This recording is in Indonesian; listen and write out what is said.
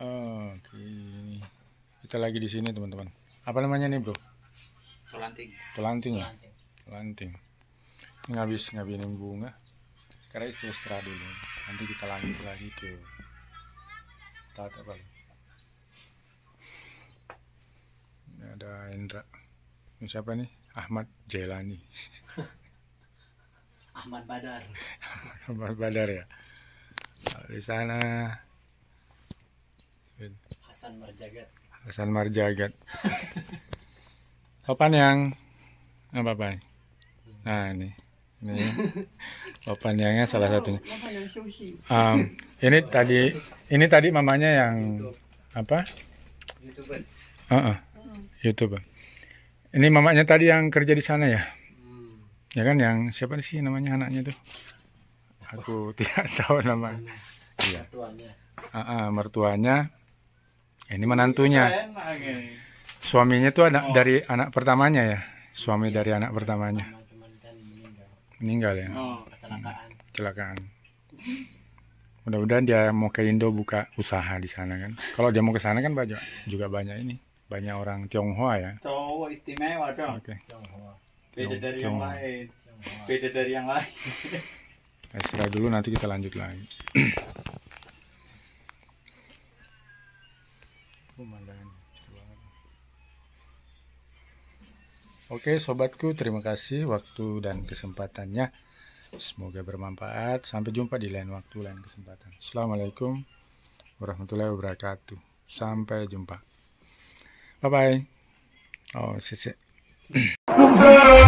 Oke, ini kita lagi di sini teman-teman. Apa namanya nih bro? Pelanting. Pelanting ya. Pelanting. Ini habis ngabinin bunga. Karena itu istirahat dulu. Nanti kita lanjut lagi ke tata balik. Ini ada Indra. Ini siapa nih? Ahmad Jailani. Ahmad Badar. Ahmad Badar ya. Di sana Hasan Marjagat. Hasan Marjagat. papan yang apa pak? Nah ini, ini papan yangnya salah satunya. Um, ini tadi, ini tadi mamanya yang apa? YouTuber. Uh -uh. YouTuber. Ini mamanya tadi yang kerja di sana ya? Hmm. Ya kan yang siapa sih namanya anaknya tuh? Aku tidak tahu nama. Iya. Mertuanya. Uh -uh, mertuanya ini menantunya. Suaminya tuh anak oh. dari anak pertamanya ya. Suami ya, dari anak pertamanya. meninggal. ya. Oh. Kecelakaan. Hmm. Mudah-mudahan dia mau ke Indo buka usaha di sana kan. Kalau dia mau ke sana kan banyak juga banyak ini, banyak orang Tionghoa ya. Tionghoa istimewa dong. Okay. Beda dari Tionghoa. yang lain. Beda dari yang lain. dulu nanti kita lanjut lagi. oke sobatku terima kasih waktu dan kesempatannya semoga bermanfaat sampai jumpa di lain waktu lain kesempatan assalamualaikum warahmatullahi wabarakatuh sampai jumpa bye bye oh sisi